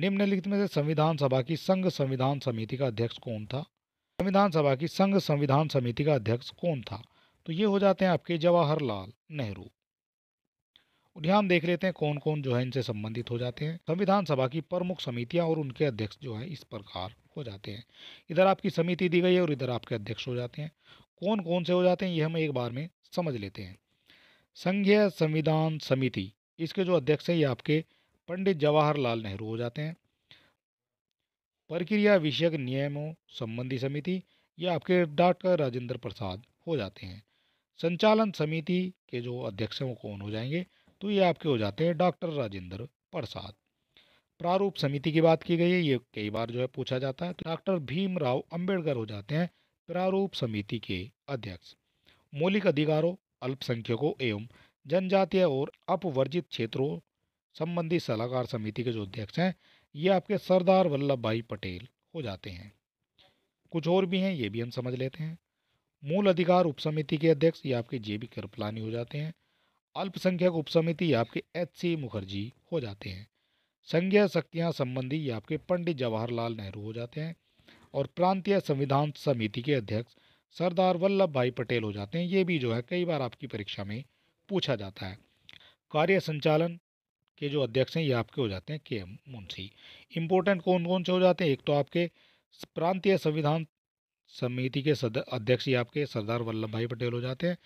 Speaker 1: निम्नलिखित में से संविधान सभा की संघ संविधान समिति का अध्यक्ष कौन था संविधान सभा की संघ संविधान समिति का अध्यक्ष कौन था तो ये हो जाते हैं आपके जवाहरलाल नेहरू उन्हें हम देख लेते हैं कौन कौन जो है इनसे संबंधित हो जाते हैं संविधान सभा की प्रमुख समितियां और उनके अध्यक्ष जो है इस प्रकार हो जाते हैं इधर आपकी समिति दी गई है और इधर आपके अध्यक्ष हो जाते हैं कौन कौन से हो जाते हैं ये हम एक बार में समझ लेते हैं संघीय संविधान समिति इसके जो अध्यक्ष हैं ये आपके पंडित जवाहरलाल नेहरू हो जाते हैं प्रक्रिया विषयक नियमों संबंधी समिति ये आपके डॉक्टर राजेंद्र प्रसाद हो जाते हैं संचालन समिति के जो अध्यक्ष हैं वो कौन हो जाएंगे तो ये आपके हो जाते हैं डॉक्टर राजेंद्र प्रसाद प्रारूप समिति की बात की गई है ये कई बार जो है पूछा जाता है तो डॉक्टर भीमराव अंबेडकर हो जाते हैं प्रारूप समिति के अध्यक्ष मौलिक अधिकारों अल्पसंख्यकों एवं जनजातीय और अपवर्जित क्षेत्रों संबंधी सलाहकार समिति के जो अध्यक्ष हैं ये आपके सरदार वल्लभ भाई पटेल हो जाते हैं कुछ और भी हैं ये भी हम समझ लेते हैं मूल अधिकार उपसमिति के अध्यक्ष ये आपके जे बी कृपलानी हो जाते हैं अल्पसंख्यक उपसमिति ये आपके एच सी मुखर्जी हो जाते हैं संघीय शक्तियाँ संबंधी ये आपके पंडित जवाहरलाल नेहरू हो जाते हैं और प्रांतीय संविधान समिति के अध्यक्ष सरदार वल्लभ भाई पटेल हो जाते हैं ये भी जो है कई बार आपकी परीक्षा में पूछा जाता है कार्य संचालन के जो अध्यक्ष हैं ये आपके हो जाते हैं के एम मुंशी इम्पोर्टेंट कौन कौन से हो जाते हैं एक तो आपके प्रांतीय संविधान समिति के अध्यक्ष ये आपके सरदार वल्लभ भाई पटेल हो जाते हैं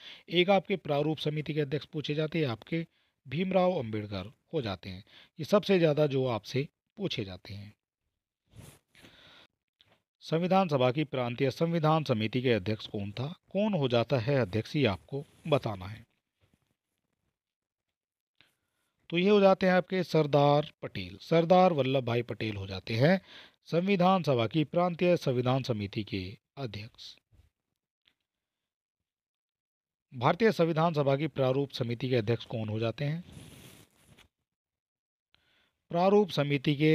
Speaker 1: एक आपके प्रारूप समिति के अध्यक्ष पूछे जाते हैं आपके भीमराव अंबेडकर हो जाते हैं ये सबसे ज़्यादा जो आपसे पूछे जाते हैं संविधान सभा की प्रांतीय संविधान समिति के अध्यक्ष कौन था कौन हो जाता है अध्यक्ष ये आपको बताना है तो ये हो जाते हैं आपके सरदार पटेल सरदार वल्लभ भाई पटेल हो जाते हैं संविधान सभा की प्रांतीय संविधान समिति के अध्यक्ष भारतीय संविधान सभा की प्रारूप समिति के अध्यक्ष कौन हो जाते हैं प्रारूप समिति के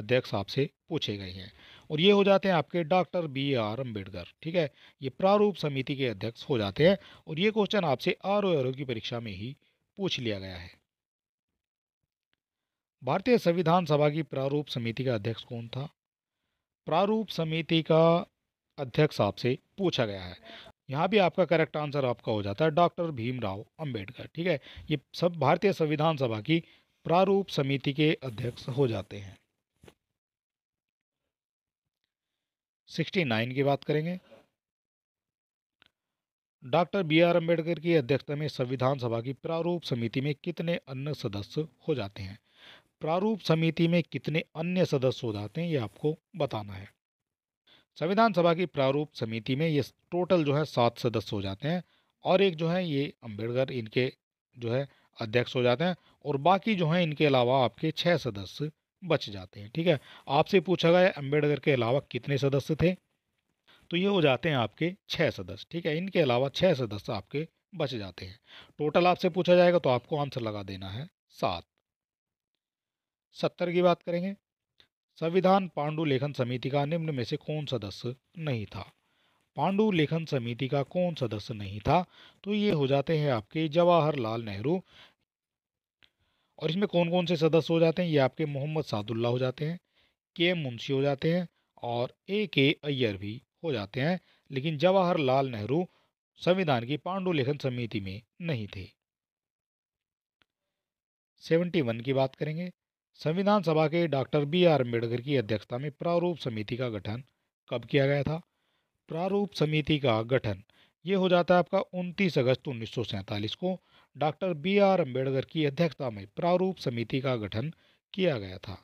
Speaker 1: अध्यक्ष आपसे पूछे गए हैं और ये हो जाते हैं आपके डॉक्टर बी आर अम्बेडकर ठीक है ये प्रारूप समिति के अध्यक्ष हो जाते हैं और ये क्वेश्चन आपसे आर ओ आर की परीक्षा में ही पूछ लिया गया है भारतीय संविधान सभा की प्रारूप समिति का अध्यक्ष कौन था प्रारूप समिति का अध्यक्ष आपसे पूछा गया है यहाँ भी आपका करेक्ट आंसर आपका हो जाता है डॉक्टर भीमराव अंबेडकर ठीक है ये सब भारतीय संविधान सभा की प्रारूप समिति के अध्यक्ष हो जाते हैं सिक्सटी नाइन की बात करेंगे डॉक्टर बी आर अम्बेडकर की अध्यक्षता में संविधान सभा की प्रारूप समिति में कितने अन्य सदस्य हो जाते हैं प्रारूप समिति में कितने अन्य सदस्य हो जाते हैं ये आपको बताना है संविधान सभा की प्रारूप समिति में ये टोटल जो है सात सदस्य हो जाते हैं और एक जो है ये अम्बेडकर इनके जो है अध्यक्ष हो जाते हैं और बाकी जो है इनके अलावा आपके छः सदस्य बच जाते हैं ठीक है आपसे पूछा गया अम्बेडकर के अलावा कितने सदस्य थे तो ये हो जाते हैं आपके छः सदस्य ठीक है इनके अलावा छः सदस्य आपके बच जाते हैं टोटल आपसे पूछा जाएगा तो आपको आंसर लगा देना है सात सत्तर की बात करेंगे संविधान पांडु लेखन समिति का निम्न में से कौन सदस्य नहीं था पांडु लेखन समिति का कौन सदस्य नहीं था तो ये हो जाते हैं आपके जवाहरलाल नेहरू और इसमें कौन कौन से सदस्य हो जाते हैं ये आपके मोहम्मद सादुल्ला हो जाते हैं के एम मुंशी हो जाते हैं और ए के अय्यर भी हो जाते हैं लेकिन जवाहरलाल नेहरू संविधान की पांडुलेखन समिति में नहीं थे सेवेंटी वन की बात करेंगे संविधान सभा के डॉक्टर बी आर अम्बेडकर की अध्यक्षता में प्रारूप समिति का गठन कब किया गया था प्रारूप समिति का गठन ये हो जाता है आपका उनतीस अगस्त उन्नीस को डॉक्टर बी आर अम्बेडकर की अध्यक्षता में प्रारूप समिति का गठन किया गया था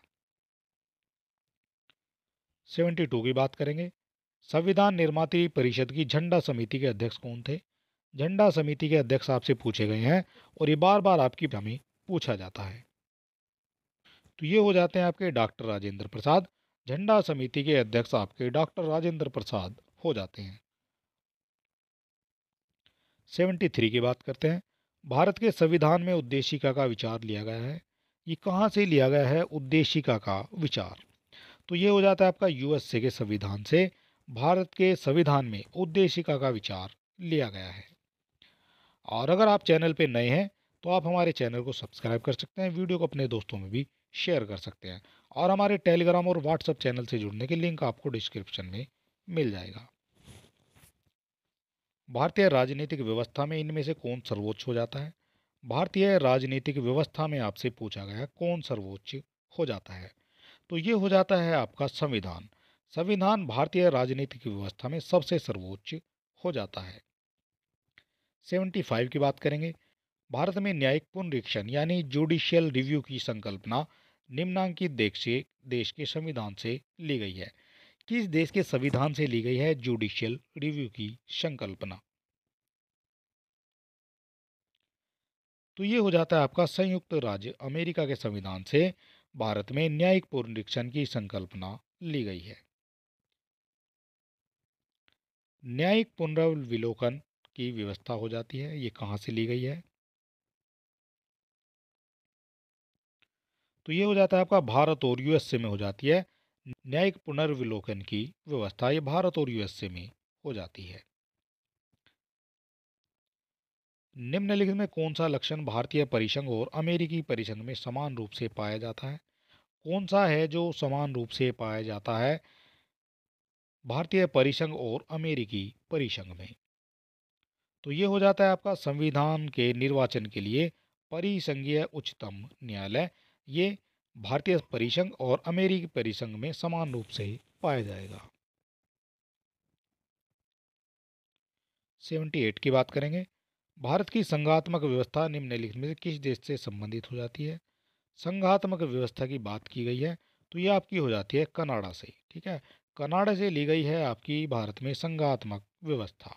Speaker 1: 72 की बात करेंगे संविधान निर्माती परिषद की झंडा समिति के अध्यक्ष कौन थे झंडा समिति के अध्यक्ष आपसे पूछे गए हैं और ये बार बार आपकी हमें पूछा जाता है तो ये हो जाते हैं आपके डॉक्टर राजेंद्र प्रसाद झंडा समिति के अध्यक्ष आपके डॉक्टर राजेंद्र प्रसाद हो जाते हैं 73 की बात करते हैं भारत के संविधान में उद्देशिका का विचार लिया गया है ये कहाँ से लिया गया है उद्देशिका का विचार तो ये हो जाता है आपका यूएसए के संविधान से भारत के संविधान में उद्देशिका का विचार लिया गया है और अगर आप चैनल पे नए हैं तो आप हमारे चैनल को सब्सक्राइब कर सकते हैं वीडियो को अपने दोस्तों में भी शेयर कर सकते हैं और हमारे टेलीग्राम और व्हाट्सअप चैनल से जुड़ने के लिंक आपको डिस्क्रिप्शन में मिल जाएगा भारतीय राजनीतिक व्यवस्था में इनमें से कौन सर्वोच्च हो जाता है भारतीय राजनीतिक व्यवस्था में आपसे पूछा गया कौन सर्वोच्च हो जाता है तो ये हो जाता है आपका संविधान संविधान भारतीय राजनीतिक व्यवस्था में सबसे सर्वोच्च हो जाता है सेवेंटी फाइव की बात करेंगे भारत में न्यायिक पुनरीक्षण यानी जुडिशियल रिव्यू की संकल्पना निम्नांकित से देश के संविधान से ली गई है कि इस देश के संविधान से ली गई है जुडिशियल रिव्यू की संकल्पना तो ये हो जाता है आपका संयुक्त राज्य अमेरिका के संविधान से भारत में न्यायिक पुनरीक्षण की संकल्पना ली गई है न्यायिक पुनर्विलोकन की व्यवस्था हो जाती है ये कहां से ली गई है तो ये हो जाता है आपका भारत और यूएसए में हो जाती है न्यायिक पुनर्विलोकन की व्यवस्था ये भारत और यूएसए में हो जाती है निम्नलिखित में कौन सा लक्षण भारतीय परिसंघ और अमेरिकी परिसंघ में समान रूप से पाया जाता है कौन सा है जो समान रूप से पाया जाता है भारतीय परिसंघ और अमेरिकी परिसंघ में तो ये हो जाता है आपका संविधान के निर्वाचन के लिए परिसंघीय उच्चतम न्यायालय ये भारतीय परिसंघ और अमेरिकी परिसंघ में समान रूप से पाया जाएगा सेवेंटी एट की बात करेंगे भारत की संघात्मक व्यवस्था निम्नलिखित में से किस देश से संबंधित हो जाती है संघात्मक व्यवस्था की बात की गई है तो ये आपकी हो जाती है कनाडा से ठीक है कनाडा से ली गई है आपकी भारत में संघात्मक व्यवस्था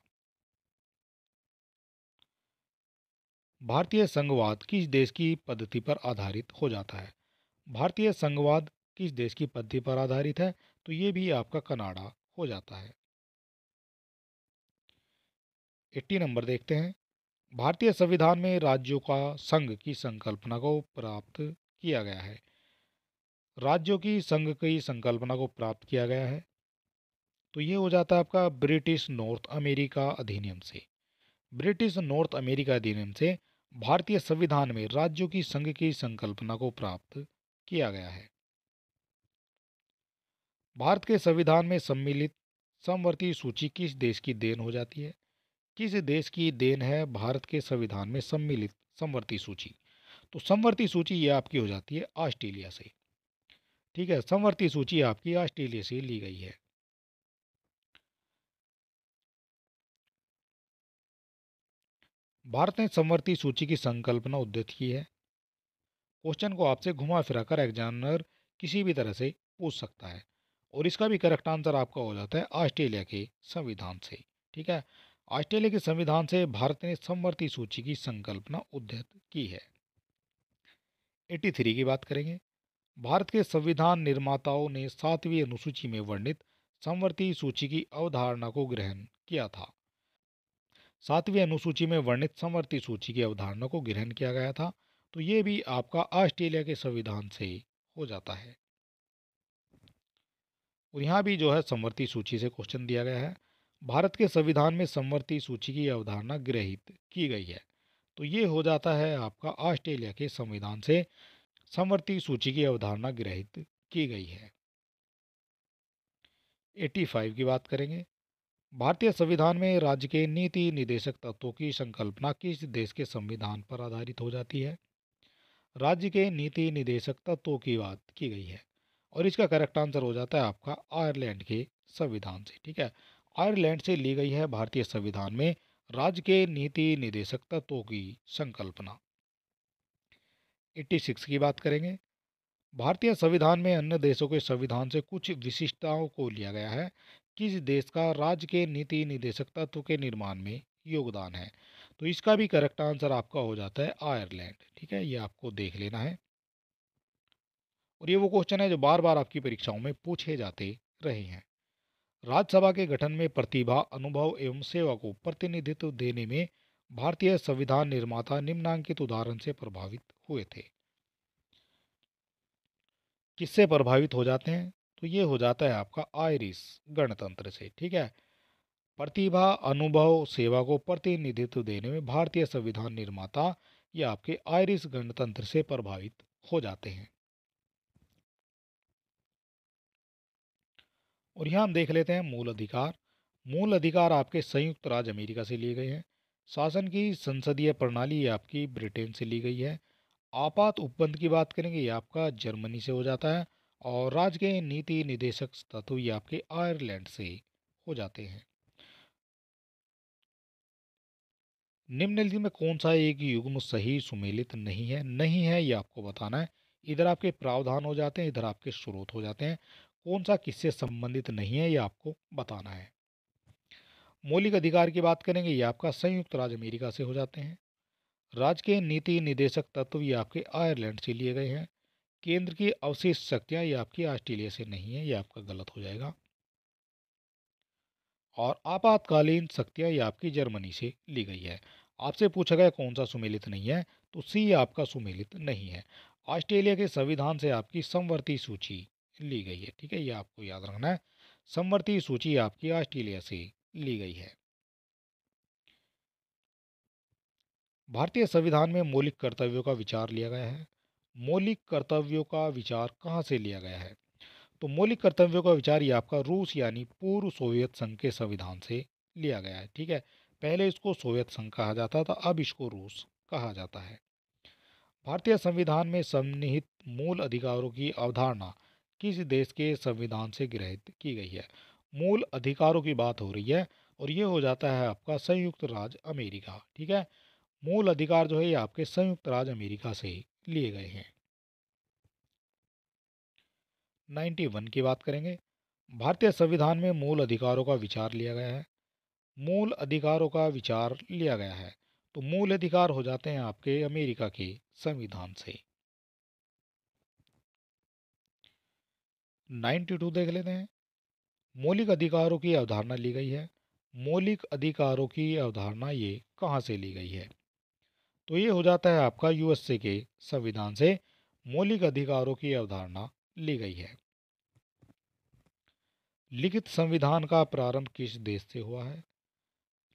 Speaker 1: भारतीय संघवाद किस देश की पद्धति पर आधारित हो जाता है भारतीय संघवाद किस देश की पद्धति पर आधारित है तो ये भी आपका कनाडा हो जाता है एट्टी नंबर देखते हैं भारतीय संविधान में राज्यों का संघ की संकल्पना को प्राप्त किया गया है राज्यों की संघ की संकल्पना को प्राप्त किया गया है तो ये हो जाता है आपका ब्रिटिश नॉर्थ अमेरिका अधिनियम से ब्रिटिश नॉर्थ अमेरिका अधिनियम से भारतीय संविधान में राज्यों की संघ की संकल्पना को प्राप्त किया गया है भारत के संविधान में सम्मिलित समवर्ती सूची किस देश की देन हो जाती है किस देश की देन है भारत के संविधान में सम्मिलित समवर्ती सूची तो समवर्ती सूची ये आपकी हो जाती है ऑस्ट्रेलिया से ठीक है समवर्ती सूची आपकी ऑस्ट्रेलिया से ली गई है भारत ने समवर्ती सूची की संकल्पना उद्धत की है क्वेश्चन को आपसे घुमा फिरा कर एग्जामिनर किसी भी तरह से पूछ सकता है और इसका भी करेक्ट आंसर आपका हो जाता है ऑस्ट्रेलिया के संविधान से ठीक है ऑस्ट्रेलिया के संविधान से भारत ने समवर्ती सूची की संकल्पना उद्धत की है 83 की बात करेंगे भारत के संविधान निर्माताओं ने सातवीं अनुसूची में वर्णित समवर्ती सूची की अवधारणा को ग्रहण किया था सातवीं अनुसूची में वर्णित समवर्ती सूची की अवधारणा को ग्रहण किया गया था तो ये भी आपका ऑस्ट्रेलिया के संविधान से हो जाता है और यहाँ भी जो है समवर्ती सूची से क्वेश्चन दिया गया है भारत के संविधान में समवर्ती सूची की अवधारणा गृहित की गई है तो ये हो जाता है आपका ऑस्ट्रेलिया के संविधान से समवर्ती सूची की अवधारणा गृहित की गई है 85 की बात करेंगे भारतीय संविधान में राज्य के नीति निदेशक तत्वों की संकल्पना किस देश के संविधान पर आधारित हो जाती है राज्य के नीति निदेशक तत्वों की बात की गई है और इसका करेक्ट आंसर हो जाता है आपका आयरलैंड के संविधान से ठीक है आयरलैंड से ली गई है भारतीय संविधान में राज्य के नीति निदेशक तत्वों की संकल्पना 86 की बात करेंगे भारतीय संविधान में अन्य देशों के संविधान से कुछ विशिष्टताओं को लिया गया है किस देश का राज्य के नीति निदेशक तत्व के निर्माण में योगदान है तो इसका भी करेक्ट आंसर आपका हो जाता है आयरलैंड ठीक है ये आपको देख लेना है और ये वो क्वेश्चन है जो बार बार आपकी परीक्षाओं में पूछे जाते रहे हैं राज्यसभा के गठन में प्रतिभा अनुभव एवं सेवा को प्रतिनिधित्व देने में भारतीय संविधान निर्माता निम्नांकित उदाहरण से प्रभावित हुए थे किससे प्रभावित हो जाते हैं तो ये हो जाता है आपका आयरिस गणतंत्र से ठीक है प्रतिभा अनुभव सेवा को प्रतिनिधित्व देने में भारतीय संविधान निर्माता या आपके आयरिश गणतंत्र से प्रभावित हो जाते हैं और यहाँ हम देख लेते हैं मूल अधिकार मूल अधिकार आपके संयुक्त राज्य अमेरिका से लिए गए हैं शासन की संसदीय प्रणाली आपकी ब्रिटेन से ली गई है आपात उपबंध की बात करेंगे ये आपका जर्मनी से हो जाता है और राज्य के नीति निदेशक तत्व ये आपके आयरलैंड से हो जाते हैं निम्नलिखित में कौन सा एक युग्म सही सुमेलित नहीं है नहीं है ये आपको बताना है इधर आपके प्रावधान हो जाते हैं इधर आपके स्रोत हो जाते हैं कौन सा किससे संबंधित नहीं है ये आपको बताना है मौलिक अधिकार की बात करेंगे ये आपका संयुक्त राज्य अमेरिका से हो जाते हैं राज्य के नीति निदेशक तत्व ये आपके आयरलैंड से लिए गए हैं केंद्र की अवशेष शक्तियाँ ये आपकी ऑस्ट्रेलिया से नहीं है ये आपका गलत हो जाएगा और आपातकालीन शक्तियाँ ये आपकी जर्मनी से ली गई है आपसे पूछा गया कौन सा सुमेलित नहीं है तो सी आपका सुमेलित नहीं है ऑस्ट्रेलिया के संविधान से आपकी समवर्ती सूची ली गई है ठीक है ये आपको याद रखना है समवर्ती सूची आपकी ऑस्ट्रेलिया से ली गई है भारतीय संविधान में मौलिक कर्तव्यों का विचार लिया गया है मौलिक कर्तव्यों का विचार कहाँ से लिया गया है तो मौलिक कर्तव्यों का विचार ये आपका रूस यानी पूर्व सोवियत संघ के संविधान से लिया गया है ठीक है पहले इसको सोवियत संघ कहा जाता था अब इसको रूस कहा जाता है भारतीय संविधान में सन्निहित मूल अधिकारों की अवधारणा किस देश के संविधान से गृहित की गई है मूल अधिकारों की बात हो रही है और ये हो जाता है आपका संयुक्त राज्य अमेरिका ठीक है मूल अधिकार जो है ये आपके संयुक्त राज्य अमेरिका से लिए गए हैं 91 की बात करेंगे भारतीय संविधान में मूल अधिकारों का विचार लिया गया है मूल अधिकारों का विचार लिया गया है तो मूल अधिकार हो जाते हैं आपके अमेरिका के संविधान से 92 देख लेते हैं मौलिक अधिकारों की अवधारणा ली गई है मौलिक अधिकारों की अवधारणा ये कहाँ से ली गई है तो ये हो जाता है आपका यूएसए के संविधान से मौलिक अधिकारों की अवधारणा ली गई है लिखित संविधान का प्रारंभ किस देश से हुआ है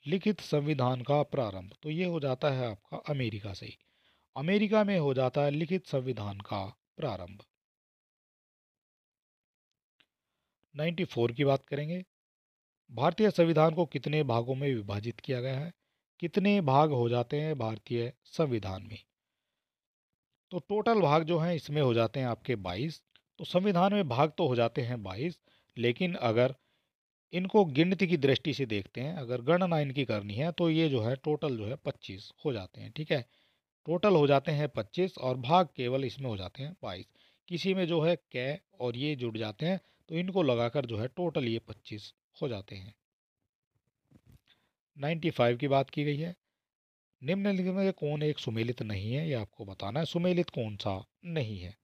Speaker 1: लिखित संविधान का प्रारंभ तो ये हो जाता है आपका अमेरिका से अमेरिका में हो जाता है लिखित संविधान का प्रारंभ 94 की बात करेंगे भारतीय संविधान को कितने भागों में विभाजित किया गया है कितने भाग हो जाते हैं भारतीय संविधान में तो टोटल भाग जो हैं इसमें हो जाते हैं आपके तो संविधान में भाग तो हो जाते हैं बाईस लेकिन अगर इनको गिनती की दृष्टि से देखते हैं अगर गणना इनकी करनी है तो ये जो है टोटल जो है पच्चीस हो जाते हैं ठीक है टोटल हो जाते हैं पच्चीस और भाग केवल इसमें हो जाते हैं बाईस किसी में जो है कै और ये जुड़ जाते हैं तो इनको लगाकर जो है टोटल ये पच्चीस हो जाते हैं नाइन्टी फाइव की बात की गई है निम्नलिखित में कौन एक सुमेलित नहीं है ये आपको बताना है सुमेलित कौन सा नहीं है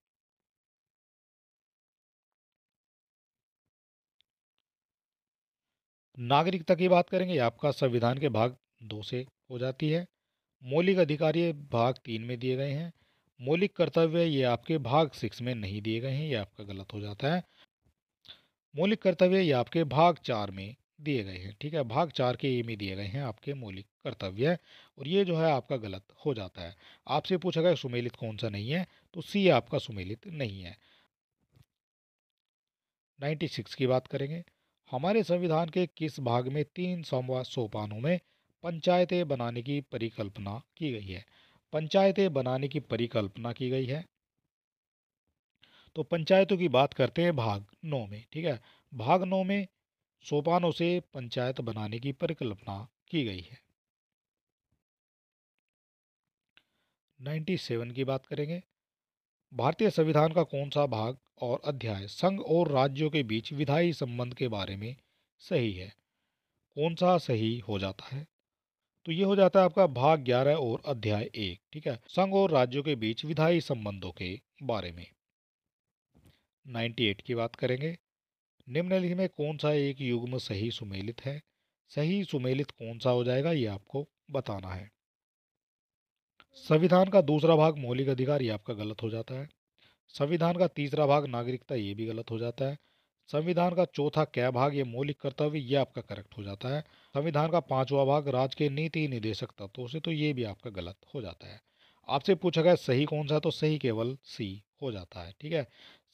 Speaker 1: नागरिकता की बात करेंगे आपका संविधान के भाग दो से हो जाती है मौलिक अधिकार ये भाग तीन में दिए गए हैं मौलिक कर्तव्य ये आपके भाग सिक्स में नहीं दिए गए हैं ये आपका गलत हो जाता है मौलिक कर्तव्य ये आपके भाग चार में दिए गए हैं ठीक है भाग चार के ए में दिए गए हैं आपके मौलिक कर्तव्य और ये जो है आपका गलत हो जाता है आपसे पूछा गया सुमेलित कौन सा नहीं है तो सी आपका सुमेलित नहीं है सिक्स की बात करेंगे हमारे संविधान के किस भाग में तीन सोमवार सोपानों में पंचायतें बनाने की परिकल्पना की गई है पंचायतें बनाने की परिकल्पना की गई है तो पंचायतों की बात करते हैं भाग नौ में ठीक है भाग नौ में सोपानों से पंचायत बनाने की परिकल्पना की गई है 97 की बात करेंगे भारतीय संविधान का कौन सा भाग और अध्याय संघ और राज्यों के बीच विधायी संबंध के बारे में सही है कौन सा सही हो जाता है तो ये हो जाता है आपका भाग ग्यारह और अध्याय एक ठीक है संघ और राज्यों के बीच विधायी संबंधों के बारे में नाइन्टी एट की बात करेंगे निम्नलिखित में कौन सा एक युग्म सही सुमेलित है सही सुमेलित कौन सा हो जाएगा ये आपको बताना है संविधान का दूसरा भाग मौलिक अधिकार ये आपका गलत हो जाता है संविधान का तीसरा भाग नागरिकता ये भी गलत हो जाता है संविधान का चौथा क्या भाग ये मौलिक कर्तव्य ये आपका करेक्ट हो जाता है संविधान का पांचवा भाग राज के नीति निदेशक तत्वों से तो ये भी आपका गलत हो जाता है आपसे पूछा गया सही कौन सा तो सही केवल सी हो जाता है ठीक है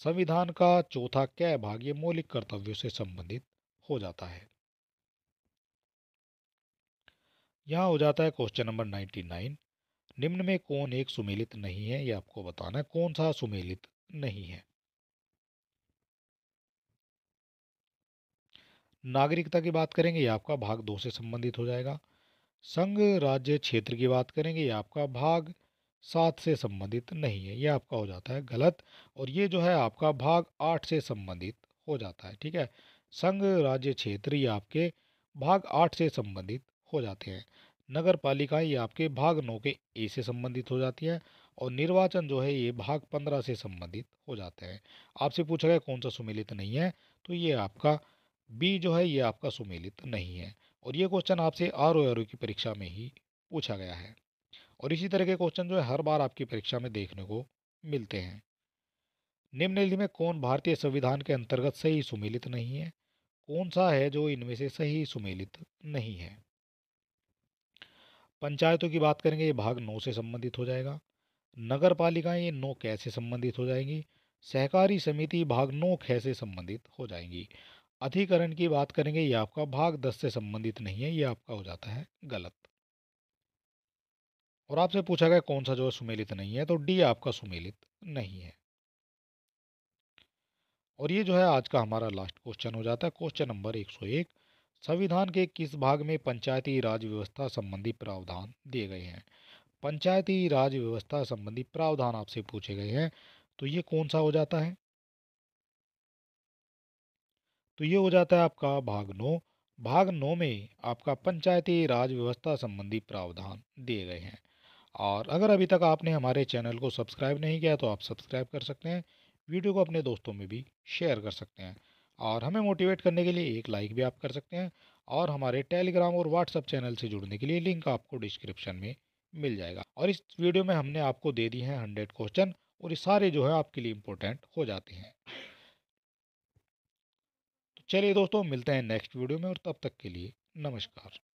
Speaker 1: संविधान का चौथा क्या भाग ये मौलिक कर्तव्य से संबंधित हो जाता है यहाँ हो जाता है क्वेश्चन नंबर नाइन्टी नाइन निम्न में कौन एक सुमेलित नहीं है यह आपको बताना है कौन सा सुमेलित नहीं है नागरिकता की बात करेंगे यह आपका भाग दो से संबंधित हो जाएगा संघ राज्य क्षेत्र की बात करेंगे यह आपका भाग सात से संबंधित नहीं है यह आपका हो जाता है गलत और ये जो है आपका भाग आठ से संबंधित हो जाता है ठीक है संघ राज्य क्षेत्र ये आपके भाग आठ से संबंधित हो जाते हैं नगर पालिकाएँ ये आपके भाग नौ के ए से संबंधित हो जाती है और निर्वाचन जो है ये भाग पंद्रह से संबंधित हो जाते हैं आपसे पूछा गया कौन सा सुमेलित नहीं है तो ये आपका बी जो है ये आपका सुमेलित नहीं है और ये क्वेश्चन आपसे आर ओ आर ओ की परीक्षा में ही पूछा गया है और इसी तरह के क्वेश्चन जो है हर बार आपकी परीक्षा में देखने को मिलते हैं निम्नलिखित में कौन भारतीय संविधान के अंतर्गत सही सुमेलित नहीं है कौन सा है जो इनमें से सही सुमेलित नहीं है पंचायतों की बात करेंगे ये भाग नौ से संबंधित हो जाएगा नगर पालिकाएँ ये नौ कै से संबंधित हो जाएंगी सहकारी समिति भाग नौ कैसे से संबंधित हो जाएंगी अधिकरण की बात करेंगे ये आपका भाग दस से संबंधित नहीं है ये आपका हो जाता है गलत और आपसे पूछा गया कौन सा जो है सुमेलित नहीं है तो डी आपका सुमेलित नहीं है और ये जो है आज का हमारा लास्ट क्वेश्चन हो जाता है क्वेश्चन नंबर एक सौ एक संविधान के किस भाग में पंचायती राज व्यवस्था संबंधी प्रावधान दिए गए हैं पंचायती राज व्यवस्था संबंधी प्रावधान आपसे पूछे गए हैं तो ये कौन सा हो जाता है तो ये हो जाता है आपका भाग नौ भाग नौ में आपका पंचायती राज व्यवस्था संबंधी प्रावधान दिए गए हैं और अगर अभी तक आपने हमारे चैनल को सब्सक्राइब नहीं किया तो आप सब्सक्राइब कर सकते हैं वीडियो को अपने दोस्तों में भी शेयर कर सकते हैं और हमें मोटिवेट करने के लिए एक लाइक भी आप कर सकते हैं और हमारे टेलीग्राम और व्हाट्सअप चैनल से जुड़ने के लिए लिंक आपको डिस्क्रिप्शन में मिल जाएगा और इस वीडियो में हमने आपको दे दी है हंड्रेड क्वेश्चन और ये सारे जो है आपके लिए इम्पोर्टेंट हो जाते हैं तो चलिए दोस्तों मिलते हैं नेक्स्ट वीडियो में और तब तक के लिए नमस्कार